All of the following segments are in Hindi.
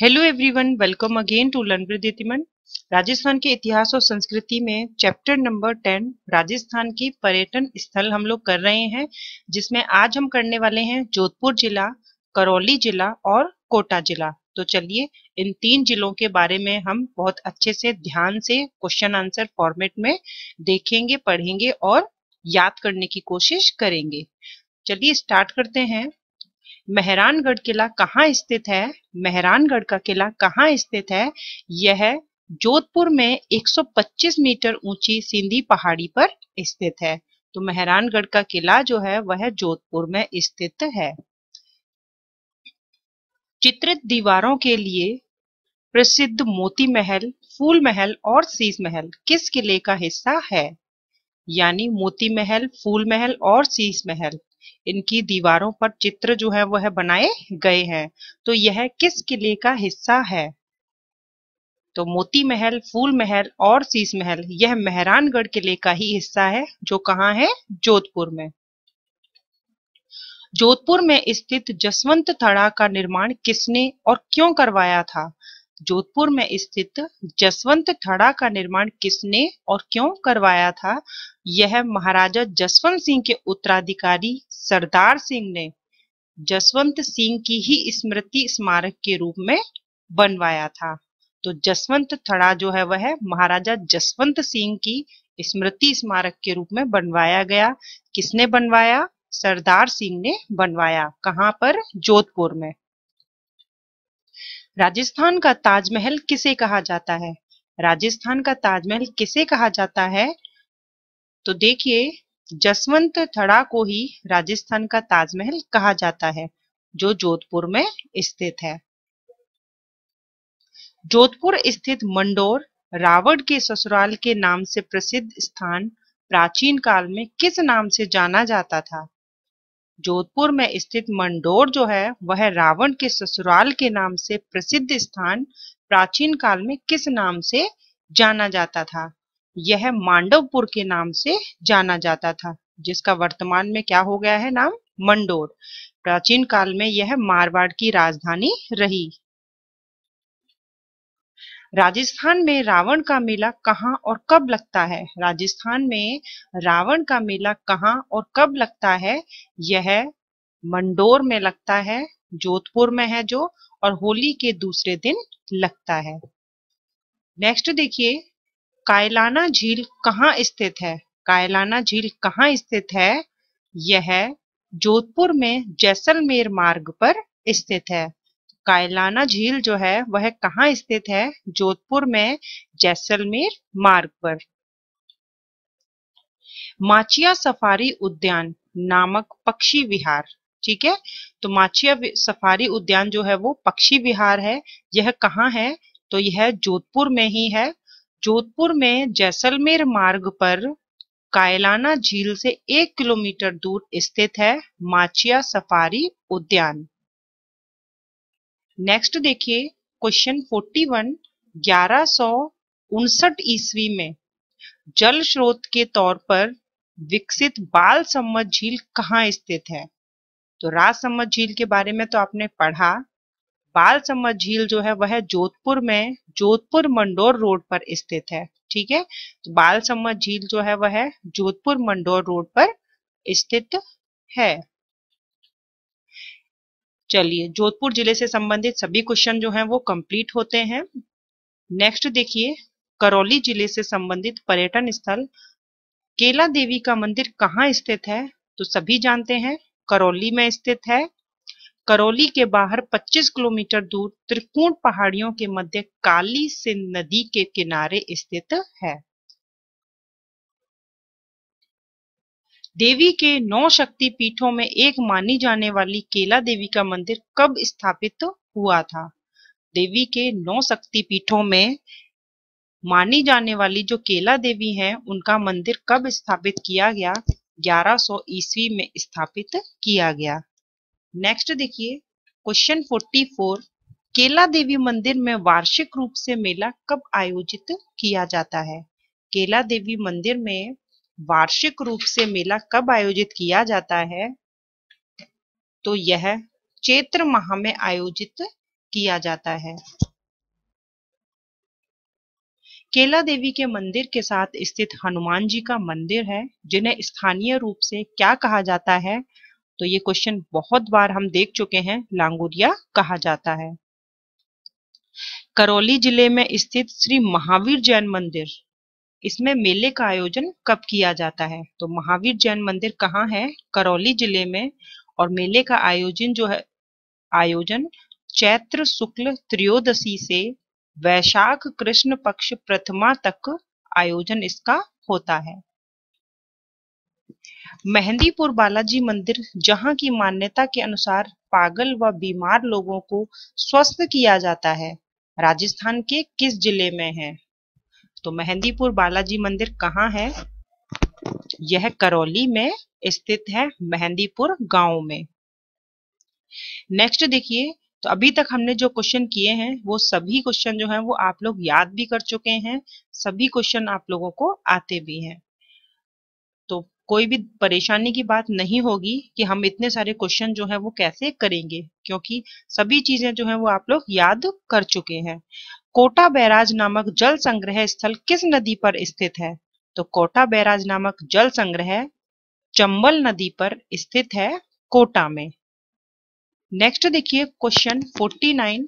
hello everyone welcome again to learn with Yatiman Rajasthan के इतिहास और संस्कृति में चैप्टर नंबर टेन राजस्थान की पर्यटन स्थल हम लोग कर रहे हैं जिसमें आज हम करने वाले हैं जोधपुर जिला करौली जिला और कोटा जिला तो चलिए इन तीन जिलों के बारे में हम बहुत अच्छे से ध्यान से क्वेश्चन आंसर फॉर्मेट में देखेंगे पढ़ेंगे और याद करने की कोशिश करेंगे चलिए स्टार्ट करते हैं मेहरानगढ़ किला कहाँ स्थित है मेहरानगढ़ का किला कहाँ स्थित है यह जोधपुर में 125 मीटर ऊंची सिंधी पहाड़ी पर स्थित है तो मेहरानगढ़ का किला जो है वह जोधपुर में स्थित है चित्रित दीवारों के लिए प्रसिद्ध मोती महल फूल महल और शीश महल किस किले का हिस्सा है यानी मोती महल फूल महल और शीश महल इनकी दीवारों पर चित्र जो है वह बनाए गए हैं तो यह किस किले का हिस्सा है तो मोती महल फूल महल और शीश महल यह मेहरानगढ़ किले का ही हिस्सा है जो कहाँ है जोधपुर में जोधपुर में स्थित जसवंत थड़ा का निर्माण किसने और क्यों करवाया था जोधपुर में स्थित जसवंत थड़ा का निर्माण किसने और क्यों करवाया था यह महाराजा जसवंत सिंह के उत्तराधिकारी सरदार सिंह ने जसवंत सिंह की ही स्मृति स्मारक के रूप में बनवाया था तो जसवंत थड़ा जो है वह महाराजा जसवंत सिंह की स्मृति स्मारक के रूप में बनवाया गया किसने बनवाया सरदार सिंह ने बनवाया कहां पर जोधपुर में राजस्थान का ताजमहल किसे कहा जाता है राजस्थान का ताजमहल किसे कहा जाता है तो देखिए जसवंत थड़ा को ही राजस्थान का ताजमहल कहा जाता है जो जोधपुर में स्थित है जोधपुर स्थित मंडोर रावण के ससुराल के नाम से प्रसिद्ध स्थान प्राचीन काल में किस नाम से जाना जाता था जोधपुर में स्थित मंडोर जो है वह रावण के ससुराल के नाम से प्रसिद्ध स्थान प्राचीन काल में किस नाम से जाना जाता था यह मांडवपुर के नाम से जाना जाता था जिसका वर्तमान में क्या हो गया है नाम मंडोर प्राचीन काल में यह मारवाड़ की राजधानी रही राजस्थान में रावण का मेला कहाँ और कब लगता है राजस्थान में रावण का मेला कहाँ और कब लगता है यह मंडोर में लगता है जोधपुर में है जो और होली के दूसरे दिन लगता है नेक्स्ट देखिए कायलाना झील कहाँ स्थित है कायलाना झील कहाँ स्थित है यह जोधपुर में जैसलमेर मार्ग पर स्थित है कायलाना झील जो है वह कहाँ स्थित है जोधपुर में जैसलमेर मार्ग पर माचिया सफारी उद्यान नामक पक्षी विहार ठीक है तो माचिया सफारी उद्यान जो है वो पक्षी विहार है यह कहाँ है तो यह जोधपुर में ही है जोधपुर में जैसलमेर मार्ग पर कायलाना झील से एक किलोमीटर दूर स्थित है माचिया सफारी उद्यान नेक्स्ट देखिए क्वेश्चन 41 वन ईस्वी में जल स्रोत के तौर पर विकसित बाल सम्मत झील कहाँ स्थित है तो राज सम्मत झील के बारे में तो आपने पढ़ा बाल सम्मत झील जो है वह जोधपुर में जोधपुर मंडोर रोड पर स्थित है ठीक है तो बाल सम्मत झील जो है वह जोधपुर मंडोर रोड पर स्थित है चलिए जोधपुर जिले से संबंधित सभी क्वेश्चन जो हैं वो कंप्लीट होते हैं नेक्स्ट देखिए करौली जिले से संबंधित पर्यटन स्थल केला देवी का मंदिर कहाँ स्थित है तो सभी जानते हैं करौली में स्थित है करौली के बाहर 25 किलोमीटर दूर त्रिकोण पहाड़ियों के मध्य काली सिंध नदी के किनारे स्थित है देवी के नौ शक्ति पीठों में एक मानी जाने वाली केला देवी का मंदिर कब स्थापित हुआ था देवी के नौ शक्ति पीठों में मानी जाने वाली जो केला देवी हैं उनका मंदिर कब स्थापित किया गया 1100 ईस्वी में स्थापित किया गया नेक्स्ट देखिए क्वेश्चन 44 केला देवी मंदिर में वार्षिक रूप से मेला कब आयोजित किया जाता है केला देवी मंदिर में वार्षिक रूप से मेला कब आयोजित किया जाता है तो यह चैत्र माह में आयोजित किया जाता है केला देवी के मंदिर के साथ स्थित हनुमान जी का मंदिर है जिन्हें स्थानीय रूप से क्या कहा जाता है तो ये क्वेश्चन बहुत बार हम देख चुके हैं लांगुरिया कहा जाता है करौली जिले में स्थित श्री महावीर जैन मंदिर इसमें मेले का आयोजन कब किया जाता है तो महावीर जैन मंदिर कहाँ है करौली जिले में और मेले का आयोजन जो है आयोजन चैत्र शुक्ल त्रियोदशी से वैशाख कृष्ण पक्ष प्रथमा तक आयोजन इसका होता है मेहंदीपुर बालाजी मंदिर जहां की मान्यता के अनुसार पागल व बीमार लोगों को स्वस्थ किया जाता है राजस्थान के किस जिले में है तो मेहंदीपुर बालाजी मंदिर कहाँ है यह करौली में स्थित है मेहंदीपुर गांव में नेक्स्ट देखिए तो अभी तक हमने जो क्वेश्चन किए हैं वो सभी क्वेश्चन जो है वो आप लोग याद भी कर चुके हैं सभी क्वेश्चन आप लोगों को आते भी हैं कोई भी परेशानी की बात नहीं होगी कि हम इतने सारे क्वेश्चन जो है वो कैसे करेंगे क्योंकि सभी चीजें जो है वो आप लोग याद कर चुके हैं कोटा बैराज नामक जल संग्रह स्थल किस नदी पर स्थित है तो कोटा बैराज नामक जल संग्रह चंबल नदी पर स्थित है कोटा में नेक्स्ट देखिए क्वेश्चन 49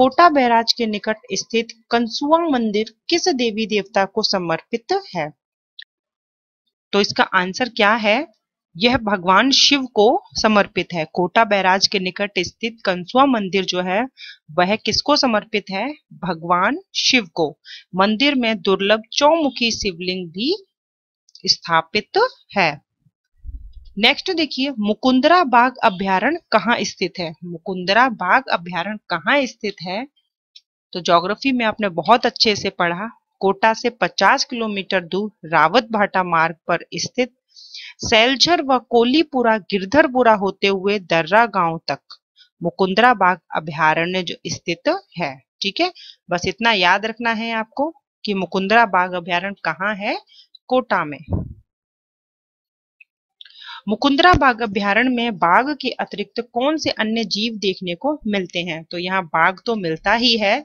कोटा बैराज के निकट स्थित कंसुआ मंदिर किस देवी देवता को समर्पित है तो इसका आंसर क्या है यह भगवान शिव को समर्पित है कोटा बैराज के निकट स्थित कंसुआ मंदिर जो है वह किसको समर्पित है भगवान शिव को मंदिर में दुर्लभ चौमुखी शिवलिंग भी स्थापित है नेक्स्ट देखिए मुकुंदरा बाग अभ्यारण कहाँ स्थित है मुकुंदरा बाग अभ्यारण कहाँ स्थित है तो ज्योग्राफी में आपने बहुत अच्छे से पढ़ा कोटा से 50 किलोमीटर दूर रावत भाटा मार्ग पर स्थित सैलझर व कोलीपुरा गिरधरपुरा होते हुए दर्रा गांव तक मुकुंदरा बाग अभ्यारण्य जो स्थित है ठीक है बस इतना याद रखना है आपको कि मुकुंदरा बाग अभ्यारण्य कहाँ है कोटा में मुकुंदरा बाग अभ्यारण में बाघ के अतिरिक्त कौन से अन्य जीव देखने को मिलते हैं तो यहाँ बाघ तो मिलता ही है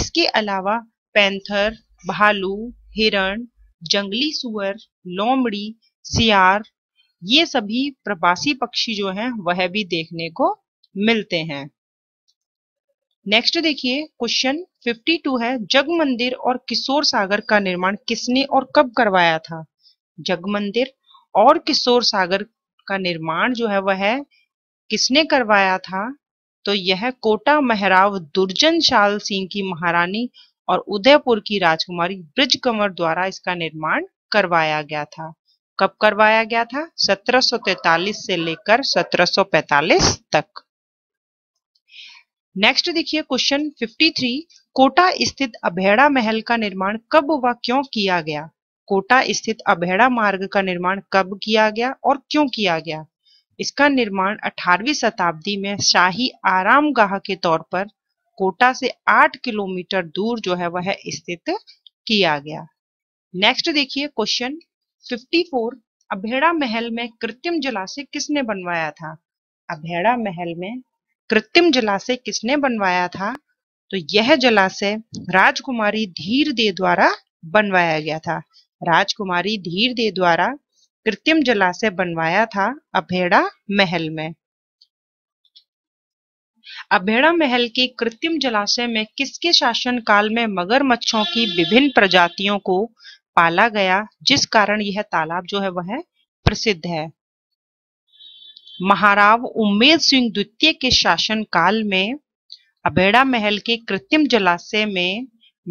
इसके अलावा पैंथर भालू हिरण जंगली सुअर लोमड़ी सियार ये सभी प्रवासी पक्षी जो हैं वह भी देखने को मिलते हैं नेक्स्ट देखिए क्वेश्चन 52 है जग मंदिर और किशोर सागर का निर्माण किसने और कब करवाया था जग मंदिर और किशोर सागर का निर्माण जो है वह किसने करवाया था तो यह कोटा महराव दुर्जन शाल सिंह की महारानी और उदयपुर की राजकुमारी ब्रिज कंवर द्वारा इसका निर्माण करवाया गया था कब करवाया गया था 1743 से लेकर 1745 तक नेक्स्ट देखिए क्वेश्चन 53 कोटा स्थित अभेड़ा महल का निर्माण कब व क्यों किया गया कोटा स्थित अभेड़ा मार्ग का निर्माण कब किया गया और क्यों किया गया इसका निर्माण 18वीं शताब्दी में शाही आरामगाह के तौर पर कोटा से आठ किलोमीटर दूर जो है वह स्थित किया गया नेक्स्ट देखिए क्वेश्चन 54 अभेड़ा महल में कृत्रिम जलाशय किसने बनवाया था अभेड़ा महल में कृत्रिम जलाशय किसने बनवाया था तो यह जलाशय राजकुमारी धीर दे द्वारा बनवाया गया था राजकुमारी धीर दे द्वारा कृत्रिम जलाशय बनवाया था अभेड़ा महल में अभेड़ा महल के कृत्रिम जलाशय में किसके शासन काल में मगरमच्छों की विभिन्न प्रजातियों को पाला गया जिस कारण यह तालाब जो है वह प्रसिद्ध है महाराव उम्मेद सिंह द्वितीय के शासन काल में अभेड़ा महल के कृत्रिम जलाशय में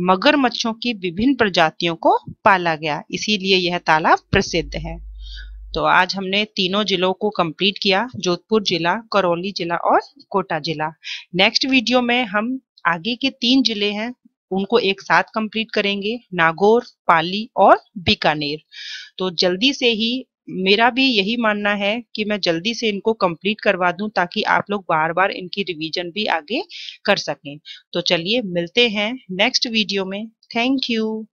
मगरमच्छों की विभिन्न प्रजातियों को पाला गया इसीलिए यह तालाब प्रसिद्ध है तो आज हमने तीनों जिलों को कंप्लीट किया जोधपुर जिला करौली जिला और कोटा जिला नेक्स्ट वीडियो में हम आगे के तीन जिले हैं उनको एक साथ कंप्लीट करेंगे नागौर पाली और बीकानेर तो जल्दी से ही मेरा भी यही मानना है कि मैं जल्दी से इनको कंप्लीट करवा दूं ताकि आप लोग बार बार इनकी रिवीजन भी आगे कर सकें तो चलिए मिलते हैं नेक्स्ट वीडियो में थैंक यू